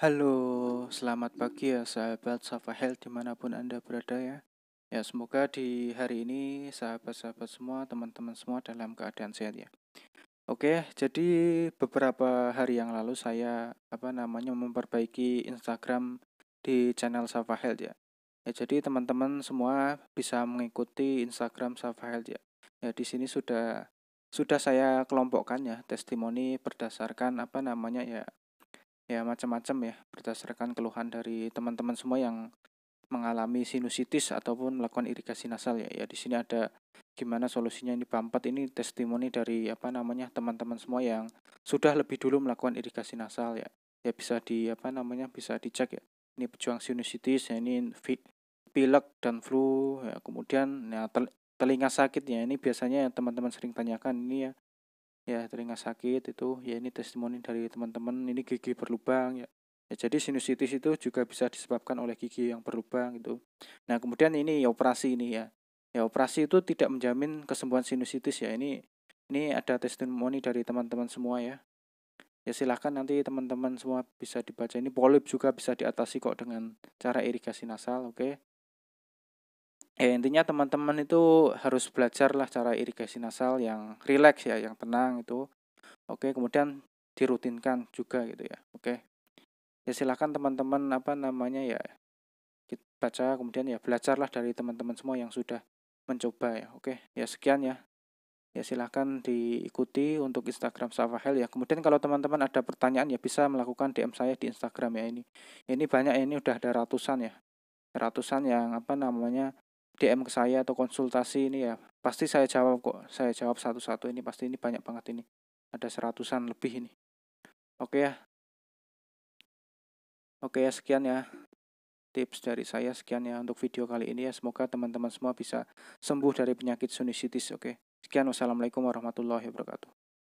Halo, selamat pagi ya sahabat Safa Health dimanapun Anda berada ya. Ya, semoga di hari ini sahabat-sahabat semua, teman-teman semua dalam keadaan sehat ya. Oke, jadi beberapa hari yang lalu saya apa namanya memperbaiki Instagram di channel Safa Health ya. Ya, jadi teman-teman semua bisa mengikuti Instagram Safa Health ya. Ya, di sini sudah sudah saya kelompokkan ya testimoni berdasarkan apa namanya ya ya macam-macam ya berdasarkan keluhan dari teman-teman semua yang mengalami sinusitis ataupun melakukan irigasi nasal ya. Ya di sini ada gimana solusinya ini Bampet ini testimoni dari apa namanya teman-teman semua yang sudah lebih dulu melakukan irigasi nasal ya. Ya bisa di apa namanya bisa dicek ya. Ini pejuang sinusitis ya ini pilek dan flu ya kemudian ya telinga sakit ya ini biasanya yang teman-teman sering tanyakan ini ya ya telinga sakit itu ya ini testimoni dari teman-teman ini gigi berlubang ya. ya jadi sinusitis itu juga bisa disebabkan oleh gigi yang berlubang gitu nah kemudian ini ya operasi ini ya ya operasi itu tidak menjamin kesembuhan sinusitis ya ini ini ada testimoni dari teman-teman semua ya ya silahkan nanti teman-teman semua bisa dibaca ini polip juga bisa diatasi kok dengan cara irigasi nasal oke okay? ya intinya teman-teman itu harus belajar lah cara irigasi nasal yang relax ya yang tenang itu oke kemudian dirutinkan juga gitu ya oke ya silahkan teman-teman apa namanya ya kita baca kemudian ya belajarlah dari teman-teman semua yang sudah mencoba ya oke ya sekian ya ya silahkan diikuti untuk Instagram Safahel ya kemudian kalau teman-teman ada pertanyaan ya bisa melakukan DM saya di Instagram ya ini ini banyak ya, ini udah ada ratusan ya ratusan yang apa namanya DM ke saya atau konsultasi ini ya pasti saya jawab kok saya jawab satu-satu ini pasti ini banyak banget ini ada seratusan lebih ini oke ya oke ya sekian ya tips dari saya sekian ya untuk video kali ini ya semoga teman-teman semua bisa sembuh dari penyakit sinusitis oke sekian wassalamualaikum warahmatullahi wabarakatuh